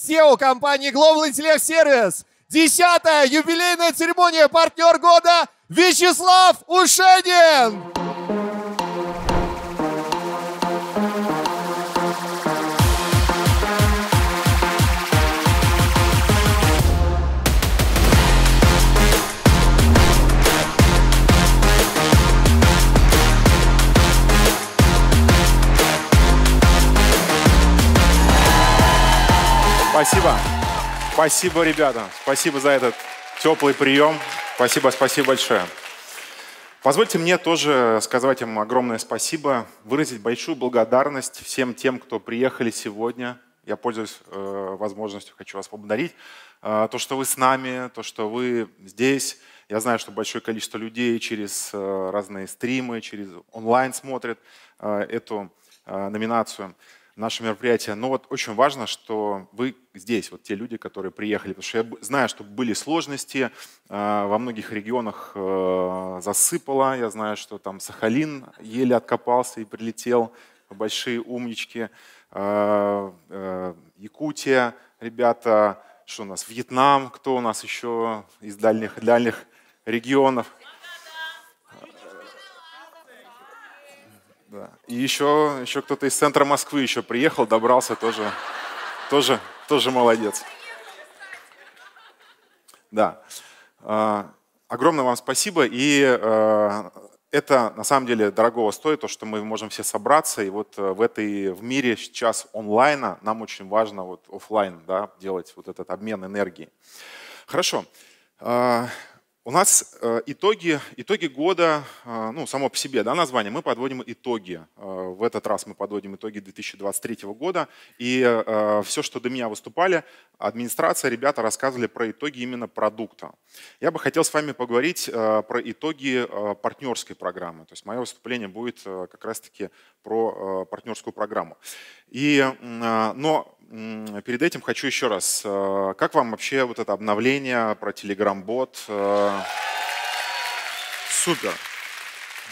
SEO компании Global Intellect Service. Десятая юбилейная церемония партнер года Вячеслав Ушенин. Спасибо. Спасибо, ребята. Спасибо за этот теплый прием. Спасибо, спасибо большое. Позвольте мне тоже сказать им огромное спасибо, выразить большую благодарность всем тем, кто приехали сегодня. Я пользуюсь э, возможностью, хочу вас поблагодарить. Э, то, что вы с нами, то, что вы здесь. Я знаю, что большое количество людей через э, разные стримы, через онлайн смотрят э, эту э, номинацию наше мероприятие. Но вот очень важно, что вы здесь, вот те люди, которые приехали, потому что я знаю, что были сложности, э, во многих регионах э, засыпало, я знаю, что там Сахалин еле откопался и прилетел, большие умнички, э, Якутия, ребята, что у нас, Вьетнам, кто у нас еще из дальних, дальних регионов – Да. И еще, еще кто-то из центра Москвы еще приехал, добрался тоже. Тоже, тоже молодец. Да. А, огромное вам спасибо. И а, это на самом деле дорогого стоит, то, что мы можем все собраться. И вот э, в, этой, в мире сейчас онлайна нам очень важно вот офлайн да, делать вот этот обмен энергии. Хорошо. А, у нас э, итоги, итоги года, э, ну, само по себе, да, название, мы подводим итоги. Э, в этот раз мы подводим итоги 2023 года. И все, что до меня выступали, администрация, ребята рассказывали про итоги именно продукта. Я бы хотел с вами поговорить про итоги партнерской программы. То есть мое выступление будет как раз-таки про партнерскую программу. И, но перед этим хочу еще раз. Э, как вам вообще вот это обновление про Telegram-бот? Э? Супер.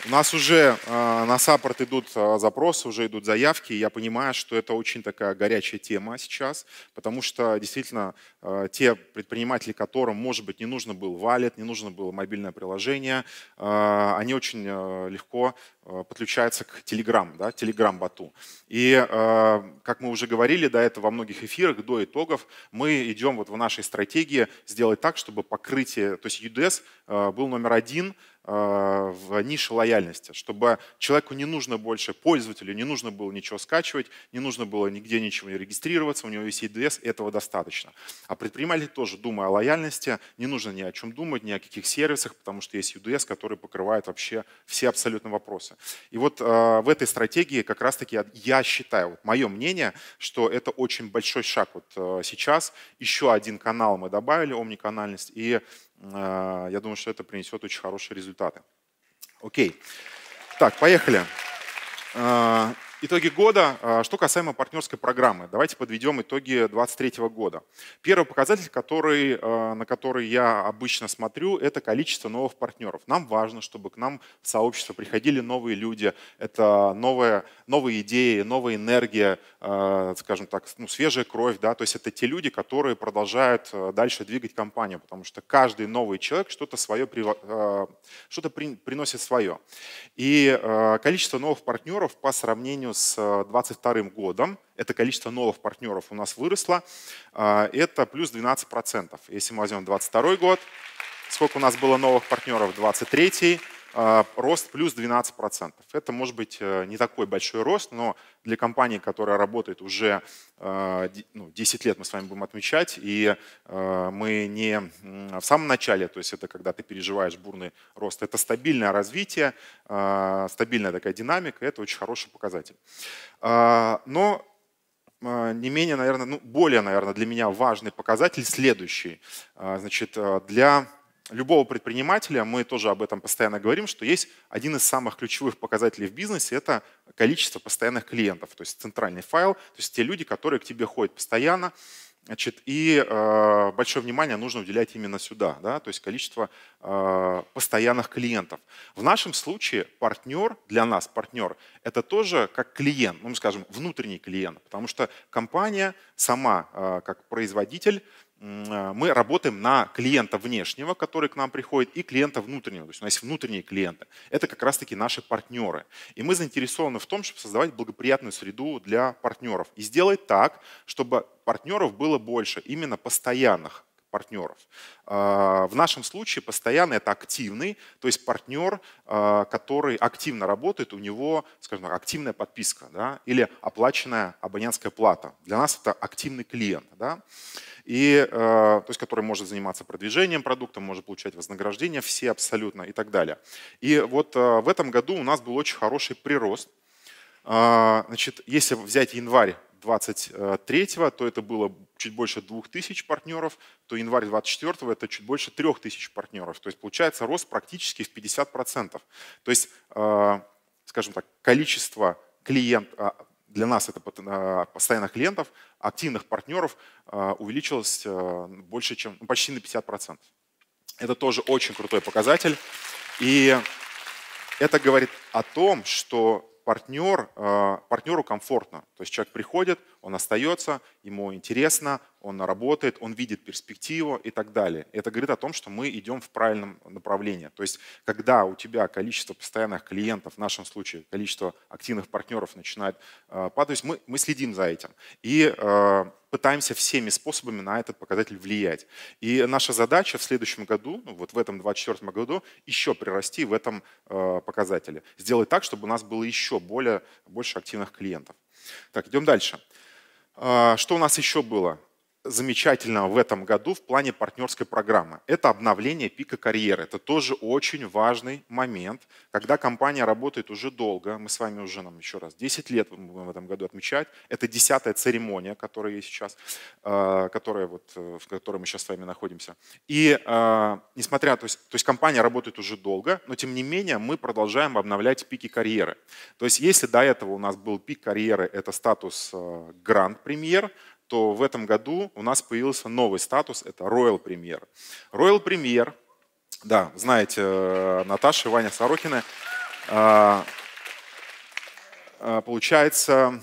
У нас уже э, на саппорт идут а, запросы, уже идут заявки. И я понимаю, что это очень такая горячая тема сейчас, потому что действительно э, те предприниматели, которым, может быть, не нужно был валет, не нужно было мобильное приложение, э, они очень э, легко э, подключаются к Telegram, да, Telegram Бату. И, э, как мы уже говорили до этого во многих эфирах, до итогов, мы идем вот в нашей стратегии сделать так, чтобы покрытие, то есть UDS э, был номер один – а, в нише лояльности, чтобы человеку не нужно больше, пользователю не нужно было ничего скачивать, не нужно было нигде ничего регистрироваться, у него есть EDS, этого достаточно. А предприниматель тоже, думая о лояльности, не нужно ни о чем думать, ни о каких сервисах, потому что есть UDS, который покрывает вообще все абсолютно вопросы. И вот э, в этой стратегии как раз-таки я считаю, вот мое мнение, что это очень большой шаг вот э, сейчас. Еще один канал мы добавили, омниканальность, и Э, я думаю, что это принесет очень хорошие результаты. Окей. Так, поехали. Э, Итоги года. А, что касаемо партнерской программы, давайте подведем итоги 2023 года. Первый показатель, который, а, на который я обычно смотрю, это количество новых партнеров. Нам важно, чтобы к нам в сообщество приходили новые люди, это новые, новые идеи, новая энергия, а, скажем так, ну, свежая кровь. Да? То есть это те люди, которые продолжают дальше двигать компанию, потому что каждый новый человек что-то свое что-то приносит свое. И количество новых партнеров по сравнению сравнению с 2022 э, годом, это количество новых партнеров у нас выросло, э, это плюс 12%. Если мы возьмем 2022 год, сколько у нас было новых партнеров? 23 а, рост плюс 12%. Это может быть э, не такой большой рост, но для компании, которая работает уже э, ну, 10 лет, мы с вами будем отмечать, и э, мы не в самом начале, то есть это когда ты переживаешь бурный рост, это стабильное развитие, стабильная такая динамика, это очень хороший показатель. А, но не менее, наверное, ну, более, наверное, для меня важный показатель следующий. А, значит, для любого предпринимателя, мы тоже об этом постоянно говорим, что есть один из самых ключевых показателей в бизнесе – это количество постоянных клиентов, то есть центральный файл, то есть те люди, которые к тебе ходят постоянно, Значит, и э, большое внимание нужно уделять именно сюда, да, то есть количество э, постоянных клиентов. В нашем случае партнер, для нас партнер, это тоже как клиент, ну, мы скажем, внутренний клиент, потому что компания сама, э, как производитель, а, мы работаем на клиента внешнего, который к нам приходит, и клиента внутреннего. То есть у нас есть внутренние клиенты. Это как раз-таки наши партнеры. И мы заинтересованы в том, чтобы создавать благоприятную среду для партнеров. И сделать так, чтобы партнеров было больше, именно постоянных партнеров. А, в нашем случае постоянно это активный, то есть партнер, а, который активно работает, у него, скажем так, активная подписка да, или оплаченная абонентская плата. Для нас это активный клиент. Да? и, а, то есть, который может заниматься продвижением продукта, может получать вознаграждение, все абсолютно и так далее. И вот в этом году у нас был очень хороший прирост. Значит, если взять январь 23 го то это было чуть больше 2000 партнеров, то январь 24 го это чуть больше 3000 партнеров. То есть получается рост практически в 50%. То есть, э, скажем так, количество клиентов, а, для нас это э, постоянных клиентов, активных партнеров э, увеличилось больше, чем ну, почти на 50%. Это тоже очень крутой показатель. И это говорит о том, что партнер, э, партнеру комфортно. То есть человек приходит, он остается, ему интересно, он работает, он видит перспективу и так далее. Это говорит о том, что мы идем в правильном направлении. То есть, когда у тебя количество постоянных клиентов, в нашем случае количество активных партнеров начинает э, падать, то есть мы, мы следим за этим. И э, пытаемся всеми способами на этот показатель влиять. И наша задача в следующем году, ну, вот в этом 2024 году, еще прирасти в этом э, показателе. Сделать так, чтобы у нас было еще более, больше активных клиентов. Так, идем дальше. Э, что у нас еще было? замечательного в этом году в плане партнерской программы. Это обновление пика карьеры. Это тоже очень важный момент, когда компания работает уже долго. Мы с вами уже, нам еще раз, 10 лет будем в этом году отмечать. Это десятая церемония, которая есть сейчас, э, которая вот, э, в которой мы сейчас с вами находимся. И э, несмотря, то есть, то есть компания работает уже долго, но тем не менее мы продолжаем обновлять пики карьеры. То есть если до этого у нас был пик карьеры, это статус гранд-премьер, то в этом году у нас появился новый статус, это Royal Premier. Royal Premier, да, знаете, э, Наташа и Ваня Сорокина, э, э, Получается,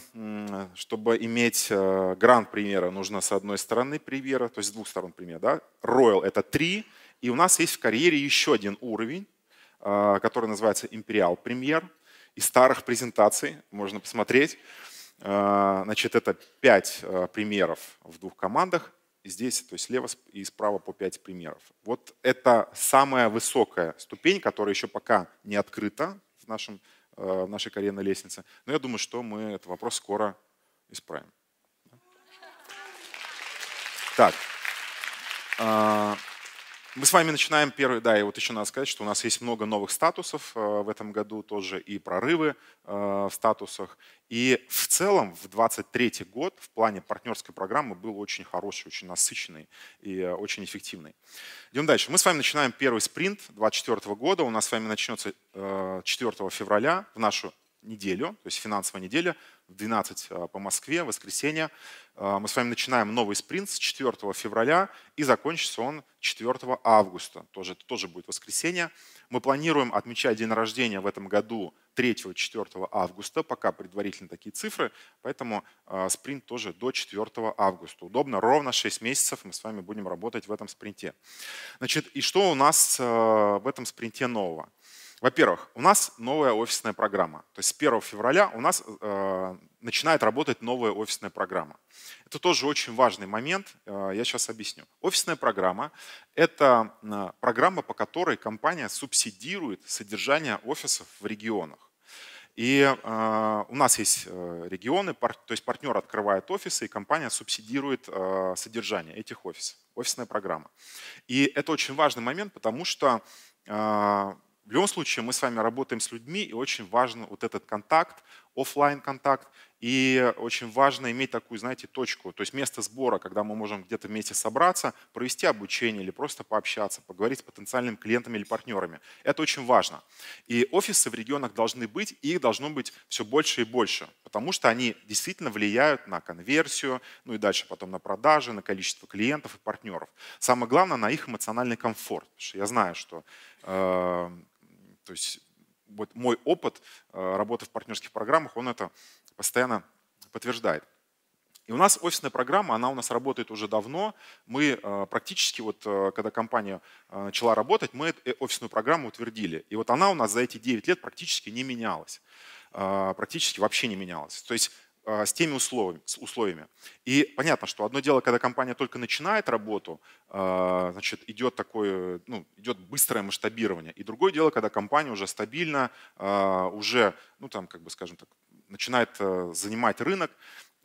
чтобы иметь грант премьера, нужно с одной стороны премьера, то есть с двух сторон премьера. Да? Royal — это три, и у нас есть в карьере еще один уровень, который называется Imperial Premier. Из старых презентаций можно посмотреть. Э, значит, это 5 э, примеров в двух командах. Здесь, то есть слева и справа по 5 примеров. Вот это самая высокая ступень, которая еще пока не открыта в, нашем, э, в нашей карьерной лестнице. Но я думаю, что мы этот вопрос скоро исправим. Так. Мы с вами начинаем первый, да, и вот еще надо сказать, что у нас есть много новых статусов э, в этом году, тоже и прорывы э, в статусах. И в целом в 23 год в плане партнерской программы был очень хороший, очень насыщенный и э, очень эффективный. Идем дальше. Мы с вами начинаем первый спринт 24 года. У нас с вами начнется 4 февраля в нашу неделю, то есть финансовая неделя, в 12 а, по Москве, воскресенье. А, мы с вами начинаем новый спринт с 4 февраля и закончится он 4 августа. Тоже, это тоже будет воскресенье. Мы планируем отмечать день рождения в этом году 3-4 августа, пока предварительно такие цифры, поэтому а, спринт тоже до 4 августа. Удобно, ровно 6 месяцев мы с вами будем работать в этом спринте. Значит, и что у нас в этом спринте нового? Во-первых, у нас новая офисная программа. То есть с 1 февраля у нас э, начинает работать новая офисная программа. Это тоже очень важный момент, э, я сейчас объясню. Офисная программа – это э, программа, по которой компания субсидирует содержание офисов в регионах. И э, у нас есть э, регионы, пар, то есть партнер открывает офисы, и компания субсидирует э, содержание этих офисов, офисная программа. И это очень важный момент, потому что э, в любом случае мы с вами работаем с людьми, и очень важен вот этот контакт, офлайн контакт, и очень важно иметь такую, знаете, точку, то есть место сбора, когда мы можем где-то вместе собраться, провести обучение или просто пообщаться, поговорить с потенциальными клиентами или партнерами. Это очень важно. И офисы в регионах должны быть, и их должно быть все больше и больше, потому что они действительно влияют на конверсию, ну и дальше потом на продажи, на количество клиентов и партнеров. Самое главное, на их эмоциональный комфорт. Потому что я знаю, что э, то есть вот мой опыт э, работы в партнерских программах, он это постоянно подтверждает. И у нас офисная программа, она у нас работает уже давно. Мы э, практически, вот э, когда компания начала работать, мы офисную программу утвердили. И вот она у нас за эти 9 лет практически не менялась. Практически вообще не менялась. То есть а, с теми условиями, с условиями. И понятно, что одно дело, когда компания только начинает работу, а, значит, идет такое, ну, идет быстрое масштабирование. И другое дело, когда компания уже стабильно, а, уже, ну, там, как бы, скажем так, начинает э, занимать рынок.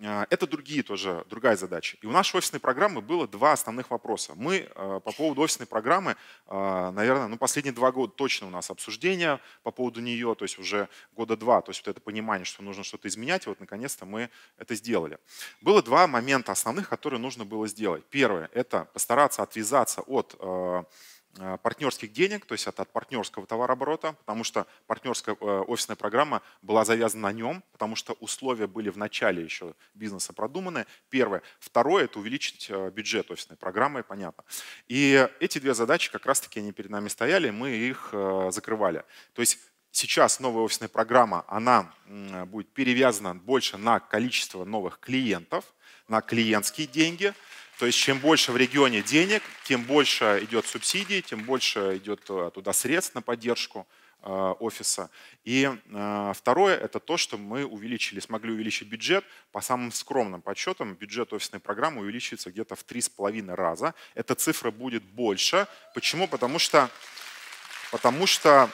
А, это другие тоже, другая задача. И у нашей офисной программы было два основных вопроса. Мы а, по поводу офисной программы, а, наверное, ну, последние два года точно у нас обсуждения по поводу нее, то есть уже года два, то есть вот это понимание, что нужно что-то изменять, и вот наконец-то мы это сделали. Было два момента основных, которые нужно было сделать. Первое – это постараться отвязаться от Э, партнерских денег, то есть это от партнерского товарооборота, потому что партнерская э, офисная программа была завязана на нем, потому что условия были в начале еще бизнеса продуманы. Первое. Второе – это увеличить э, бюджет офисной программы, понятно. И эти две задачи как раз-таки они перед нами стояли, мы их закрывали. То есть сейчас новая офисная программа, она будет перевязана больше на количество новых клиентов, на клиентские деньги. То есть чем больше в регионе денег, тем больше идет субсидии, тем больше идет э, туда средств на поддержку э, офиса. И э, второе – это то, что мы увеличили, смогли увеличить бюджет. По самым скромным подсчетам бюджет офисной программы увеличится где-то в три с половиной раза. Эта цифра будет больше. Почему? Потому что, потому что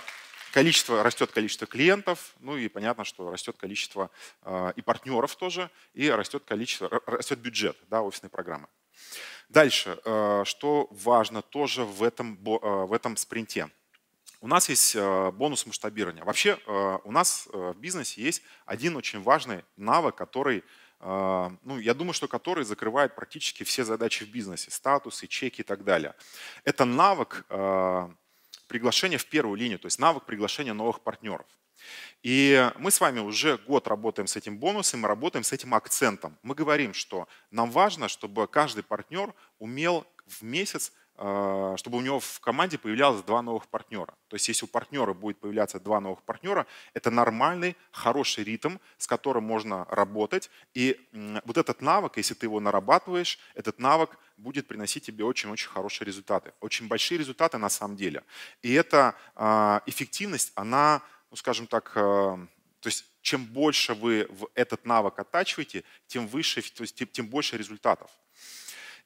количество, растет количество клиентов, ну и понятно, что растет количество а, и партнеров тоже, и растет, количество, растет бюджет да, офисной программы. Дальше, а, что важно тоже в этом, а, в этом спринте. У нас есть бонус масштабирования. Вообще у нас в бизнесе есть один очень важный навык, который ну, я думаю, что который закрывает практически все задачи в бизнесе, статусы, чеки и так далее. Это навык приглашение в первую линию, то есть навык приглашения новых партнеров. И мы с вами уже год работаем с этим бонусом, мы работаем с этим акцентом. Мы говорим, что нам важно, чтобы каждый партнер умел в месяц а, чтобы у него в команде появлялось два новых партнера. То есть если у партнера будет появляться два новых партнера, это нормальный, хороший ритм, с которым можно работать. И вот этот навык, если ты его нарабатываешь, этот навык будет приносить тебе очень-очень хорошие результаты. Очень большие результаты на самом деле. И эта эффективность, она, ну скажем так, а, то есть чем больше вы в этот навык оттачиваете, тем выше, то есть тем больше результатов.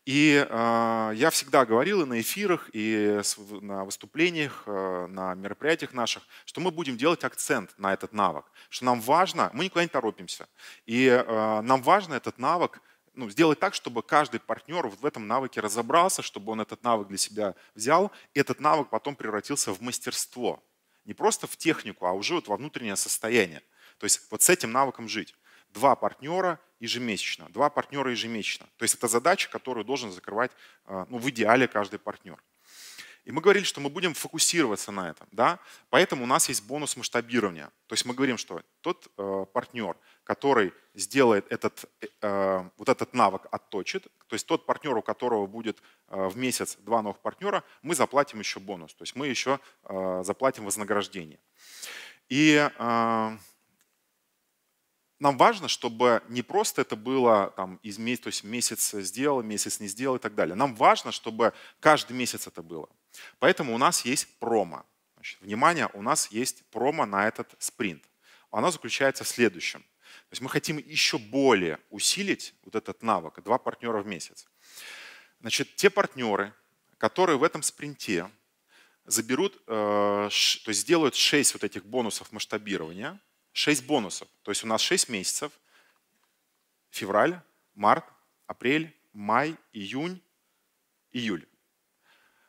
И а, я всегда говорил и на эфирах, и на выступлениях, э, на мероприятиях наших, что мы будем делать акцент на этот навык, что нам важно, мы никуда не торопимся, и э, нам важно этот навык ну, сделать так, чтобы каждый партнер в этом навыке разобрался, чтобы он этот навык для себя взял, и этот навык потом превратился в мастерство. Не просто в технику, а уже вот во внутреннее состояние. То есть вот с этим навыком жить два партнера ежемесячно, два партнера ежемесячно. То есть это задача, которую должен закрывать а, ну, в идеале каждый партнер. И мы говорили, что мы будем фокусироваться на этом. Да? Поэтому у нас есть бонус масштабирования. То есть мы говорим, что тот э, партнер, который сделает этот, э, э, вот этот навык, отточит, то есть тот партнер, у которого будет э, в месяц два новых партнера, мы заплатим еще бонус. То есть мы еще э, заплатим вознаграждение. И э, нам важно, чтобы не просто это было там, из месяца, то есть месяц сделал, месяц не сделал и так далее. Нам важно, чтобы каждый месяц это было. Поэтому у нас есть промо. Значит, внимание, у нас есть промо на этот спринт. Она заключается в следующем. То есть мы хотим еще более усилить вот этот навык, два партнера в месяц. Значит, те партнеры, которые в этом спринте заберут, э, то есть сделают 6 вот этих бонусов масштабирования – 6 бонусов. То есть у нас 6 месяцев. Февраль, март, апрель, май, июнь, июль.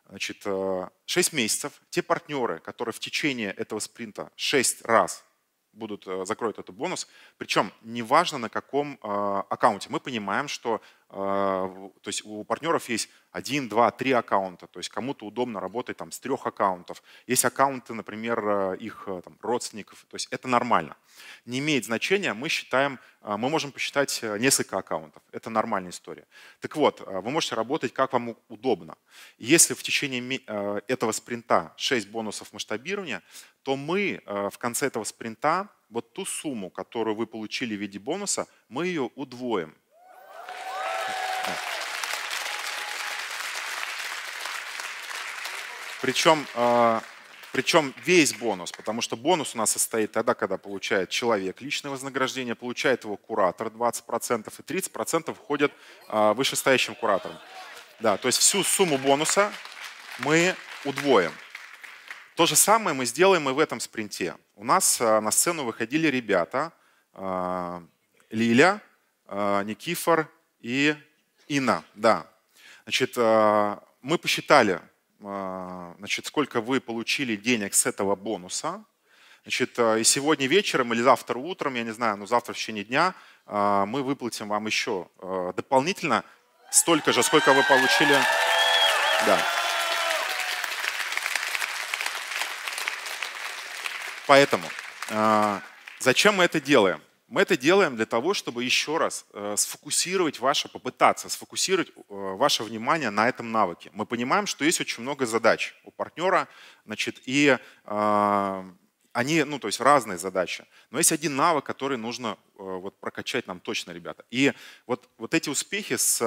Значит, 6 э, месяцев. Те партнеры, которые в течение этого спринта 6 раз будут, э, закроют этот бонус, причем неважно на каком э, аккаунте. Мы понимаем, что а, то есть у партнеров есть один, два, три аккаунта, то есть кому-то удобно работать там, с трех аккаунтов. Есть аккаунты, например, э, их э, там, родственников, то есть это нормально. Не имеет значения, мы считаем, э, мы можем посчитать несколько аккаунтов, это нормальная история. Так вот, вы можете работать как вам удобно. Если в течение этого спринта 6 бонусов масштабирования, то мы в конце этого спринта вот ту сумму, которую вы получили в виде бонуса, мы ее удвоим. Причем, а, причем весь бонус, потому что бонус у нас состоит тогда, когда получает человек личное вознаграждение, получает его куратор 20% и 30% входят а, вышестоящим кураторам. Да, то есть всю сумму бонуса мы удвоим. То же самое мы сделаем и в этом спринте. У нас а, на сцену выходили ребята Лиля, Никифор и Инна. Да. Значит, мы посчитали а, значит, сколько вы получили денег с этого бонуса. Значит, а, и сегодня вечером или завтра утром, я не знаю, но завтра в течение дня а, мы выплатим вам еще дополнительно столько же, сколько вы получили. Да. Поэтому зачем мы это делаем? Мы это делаем для того, чтобы еще раз э, сфокусировать ваше, попытаться сфокусировать э, ваше внимание на этом навыке. Мы понимаем, что есть очень много задач у партнера, значит, и э, они, ну, то есть разные задачи. Но есть один навык, который нужно вот прокачать нам точно, ребята. И вот, вот эти успехи с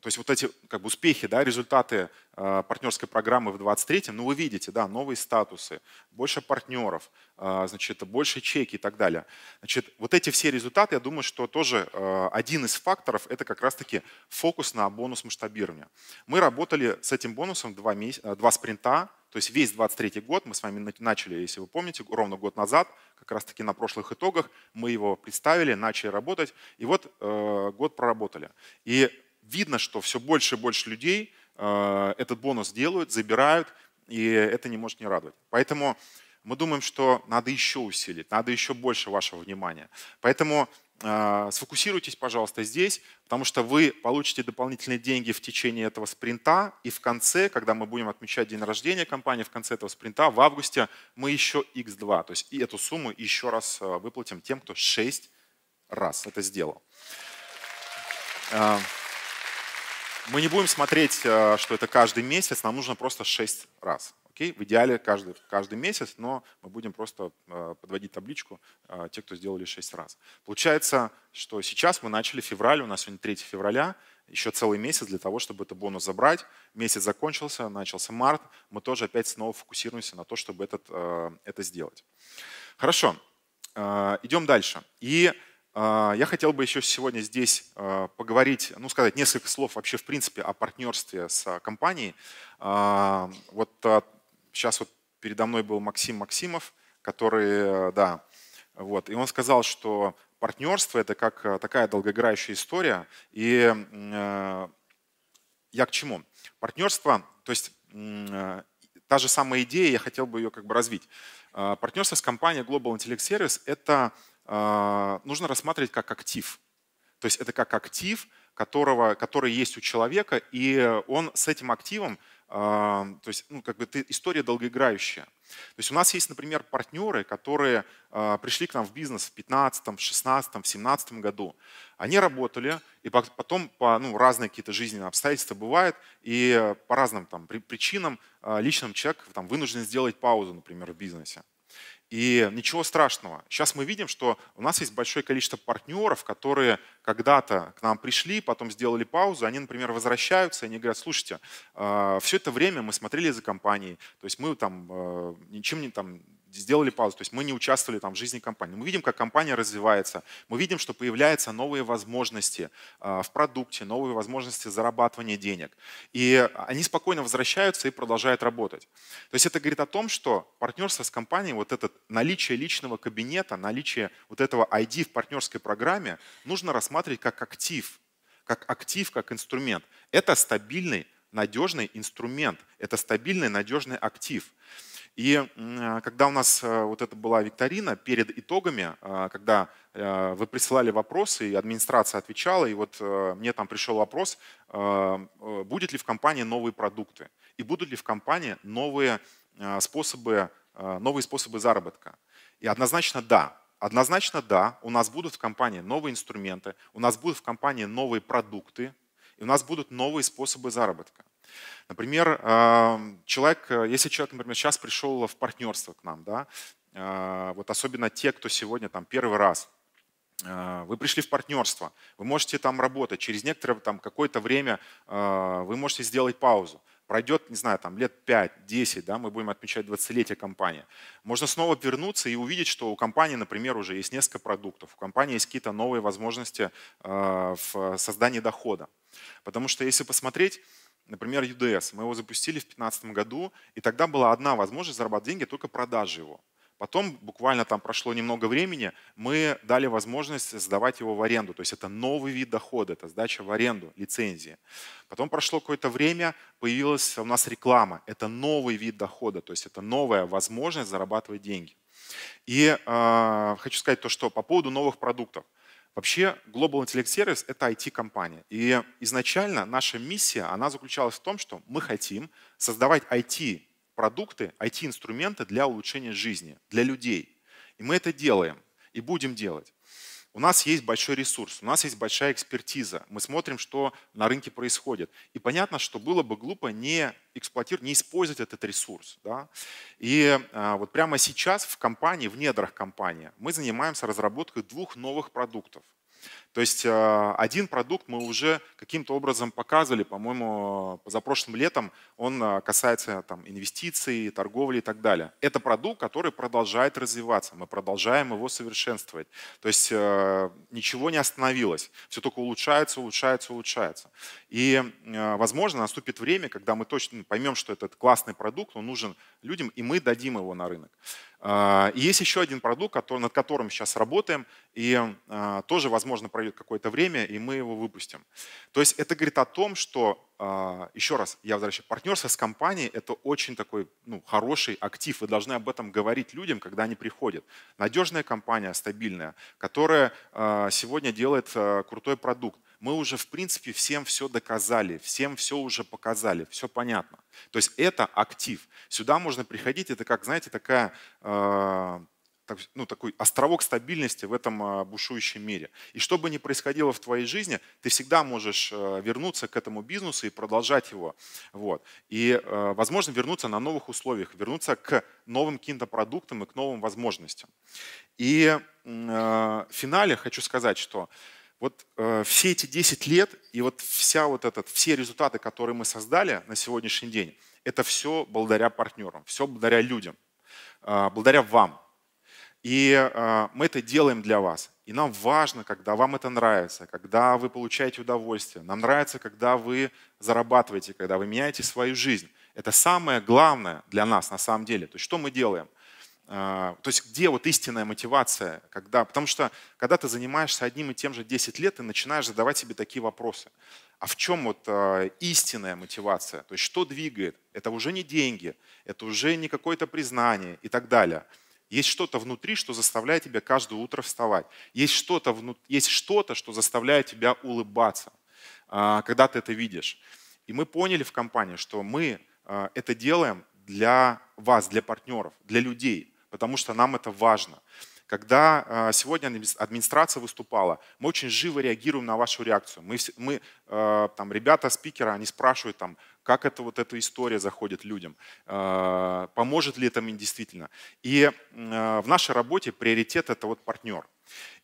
то есть вот эти как бы, успехи, да, результаты э, партнерской программы в 23-м, ну вы видите, да, новые статусы, больше партнеров, э, значит, больше чеки и так далее. Значит, вот эти все результаты, я думаю, что тоже э, один из факторов – это как раз-таки фокус на бонус масштабирования. Мы работали с этим бонусом два, меся... Э, два спринта, то есть весь 23 год, мы с вами начали, если вы помните, ровно год назад, как раз-таки на прошлых итогах, мы его представили, начали работать, и вот э, год проработали. И видно, что все больше и больше людей э, этот бонус делают, забирают, и это не может не радовать. Поэтому мы думаем, что надо еще усилить, надо еще больше вашего внимания. Поэтому э, сфокусируйтесь, пожалуйста, здесь, потому что вы получите дополнительные деньги в течение этого спринта, и в конце, когда мы будем отмечать день рождения компании, в конце этого спринта, в августе, мы еще x2, то есть и эту сумму еще раз э, выплатим тем, кто 6 раз это сделал. Мы не будем смотреть, э, что это каждый месяц, нам нужно просто 6 раз. Окей? В идеале каждый, каждый месяц, но мы будем просто э, подводить табличку э, те, кто сделали 6 раз. Получается, что сейчас мы начали февраль, у нас сегодня 3 февраля, еще целый месяц для того, чтобы этот бонус забрать. Месяц закончился, начался март, мы тоже опять снова фокусируемся на то, чтобы этот, это сделать. Хорошо, идем дальше. И а, я хотел бы еще сегодня здесь а, поговорить, ну, сказать несколько слов вообще, в принципе, о партнерстве с компанией. А, вот сейчас вот передо мной был Максим Максимов, который, да, вот, и он сказал, что партнерство – это как такая долгоиграющая история. И я к чему? Партнерство, то есть та же самая идея, я хотел бы ее как бы развить. Партнерство с компанией Global Intellect Service – это а, нужно рассматривать как актив. То есть это как актив, которого, который есть у человека, и он с этим активом, а, то есть ну, как бы история долгоиграющая. То есть у нас есть, например, партнеры, которые а, пришли к нам в бизнес в 15, 16, 17 году. Они работали, и потом по ну, разные какие-то жизненные обстоятельства бывают, и по разным там, причинам личным человек там, вынужден сделать паузу, например, в бизнесе. И ничего страшного. Сейчас мы видим, что у нас есть большое количество партнеров, которые когда-то к нам пришли, потом сделали паузу, они, например, возвращаются, они говорят, слушайте, а, все это время мы смотрели за компанией, то есть мы там э, ничем не там сделали паузу. То есть мы не участвовали там в жизни компании. Мы видим, как компания развивается. Мы видим, что появляются новые возможности а, в продукте, новые возможности зарабатывания денег. И они спокойно возвращаются и продолжают работать. То есть это говорит о том, что партнерство с компанией, вот это наличие личного кабинета, наличие вот этого ID в партнерской программе нужно рассматривать как актив, как актив, как инструмент. Это стабильный, надежный инструмент, это стабильный, надежный актив. И а, когда у нас э, вот это была викторина, перед итогами, а, когда э, вы присылали вопросы, и администрация отвечала, и вот э, мне там пришел вопрос, будет ли в компании новые продукты, и будут ли в компании новые способы, новые способы заработка. И однозначно да, Однозначно да, у нас будут в компании новые инструменты, у нас будут в компании новые продукты, и у нас будут новые способы заработка. Например, человек, э, если человек, например, сейчас пришел в партнерство к нам, да, а, вот особенно те, кто сегодня там первый раз, а, вы пришли в партнерство, вы можете там работать, через некоторое там какое-то время а, вы можете сделать паузу. Пройдет, не знаю, там лет 5-10, да, мы будем отмечать 20-летие компании. Можно снова вернуться и увидеть, что у компании, например, уже есть несколько продуктов, у компании есть какие-то новые возможности в создании дохода. Потому что если посмотреть, например, UDS. Мы его запустили в 2015 году, и тогда была одна возможность зарабатывать деньги, только продажи его. Потом, буквально там прошло немного времени, мы дали возможность сдавать его в аренду. То есть это новый вид дохода, это сдача в аренду, лицензии. Потом прошло какое-то время, появилась у нас реклама. Это новый вид дохода, то есть это новая возможность зарабатывать деньги. И э, хочу сказать то, что по поводу новых продуктов. Вообще, Global Intellect Service — это IT-компания. И изначально наша миссия, она заключалась в том, что мы хотим создавать IT-продукты, IT-инструменты для улучшения жизни, для людей. И мы это делаем и будем делать. У нас есть большой ресурс, у нас есть большая экспертиза. Мы смотрим, что на рынке происходит. И понятно, что было бы глупо не эксплуатировать, не использовать этот ресурс. Да? И а, вот прямо сейчас в компании, в недрах компании, мы занимаемся разработкой двух новых продуктов – то есть а, один продукт мы уже каким-то образом показывали, по-моему, позапрошлым летом, он а, касается там, инвестиций, торговли и так далее. Это продукт, который продолжает развиваться, мы продолжаем его совершенствовать. То есть э, ничего не остановилось, все только улучшается, улучшается, улучшается. И, э, возможно, наступит время, когда мы точно поймем, что этот классный продукт, он нужен людям, и мы дадим его на рынок. А, и есть еще один продукт, над которым сейчас работаем, и э, тоже, возможно, пройдет какое-то время, и мы его выпустим. То есть это говорит о том, что, а, еще раз, я возвращаюсь, партнерство с компанией – это очень такой ну, хороший актив. Вы должны об этом говорить людям, когда они приходят. Надежная компания, стабильная, которая а, сегодня делает а, крутой продукт мы уже, в принципе, всем все доказали, всем все уже показали, все понятно. То есть это актив. Сюда можно приходить, это как, знаете, такая ну, такой островок стабильности в этом а, бушующем мире. И что бы ни происходило в твоей жизни, ты всегда можешь э, вернуться к этому бизнесу и продолжать его. Вот. И, э, возможно, вернуться на новых условиях, вернуться к новым каким-то продуктам и к новым возможностям. И э, в финале хочу сказать, что вот все эти 10 лет и вот вся вот этот, все результаты, которые мы создали на сегодняшний день, это все благодаря партнерам, все благодаря людям, а, благодаря вам, и а, мы это делаем для вас. И нам важно, когда вам это нравится, когда вы получаете удовольствие. Нам нравится, когда вы зарабатываете, когда вы меняете свою жизнь. Это самое главное для нас на самом деле. То есть что мы делаем? А, то есть где вот истинная мотивация? Когда? Потому что когда ты занимаешься одним и тем же 10 лет, ты начинаешь задавать себе такие вопросы. А в чем вот а, истинная мотивация? То есть что двигает? Это уже не деньги, это уже не какое-то признание и так далее. Есть что-то внутри, что заставляет тебя каждое утро вставать. Есть что-то, внут... есть что-то что заставляет тебя улыбаться, а, когда ты это видишь. И мы поняли в компании, что мы а, это делаем для вас, для партнеров, для людей, потому что нам это важно. Когда а, сегодня администрация выступала, мы очень живо реагируем на вашу реакцию. Мы, мы а, там, ребята спикера, они спрашивают, там, как это вот эта история заходит людям, а, поможет ли это им действительно. И в нашей работе приоритет это вот партнер.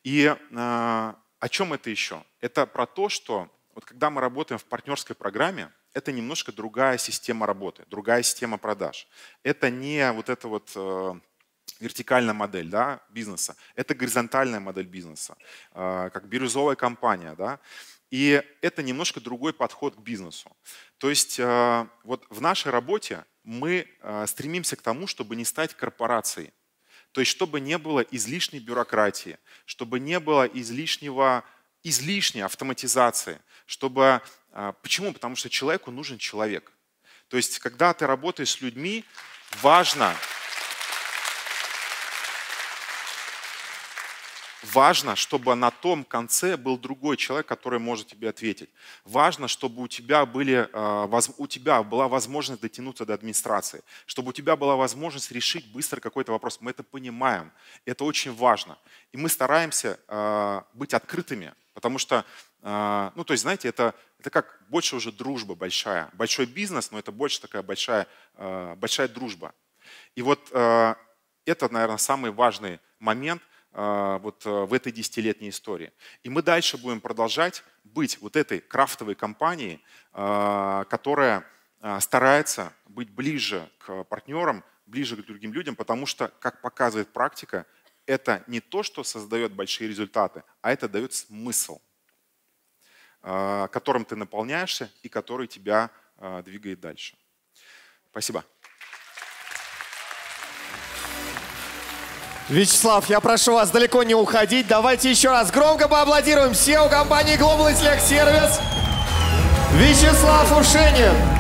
И о чем это еще? Это про то, что вот когда мы работаем в партнерской программе, это немножко другая система работы, другая система продаж. Это не вот это вот вертикальная модель да, бизнеса, это горизонтальная модель бизнеса, а, как бирюзовая компания. Да? И это немножко другой подход к бизнесу. То есть а, вот в нашей работе мы а, стремимся к тому, чтобы не стать корпорацией. То есть чтобы не было излишней бюрократии, чтобы не было излишнего излишней автоматизации, чтобы... Почему? Потому что человеку нужен человек. То есть, когда ты работаешь с людьми, важно, Важно, чтобы на том конце был другой человек, который может тебе ответить. Важно, чтобы у тебя, были, э, у тебя была возможность дотянуться до администрации, чтобы у тебя была возможность решить быстро какой-то вопрос. Мы это понимаем, это очень важно. И мы стараемся э, быть открытыми, потому что, э, ну то есть, знаете, это, это как больше уже дружба большая. Большой бизнес, но это больше такая большая, большая дружба. И вот это, наверное, самый важный момент – а, вот э, в этой десятилетней истории. И мы дальше будем продолжать быть вот этой крафтовой компанией, а, которая а, старается быть ближе к партнерам, ближе к другим людям, потому что, как показывает практика, это не то, что создает большие результаты, а это дает смысл, которым ты наполняешься и который тебя двигает дальше. Спасибо. Вячеслав, я прошу вас далеко не уходить. Давайте еще раз громко поаплодируем SEO компании Global Intellect Service. Вячеслав Ушенин.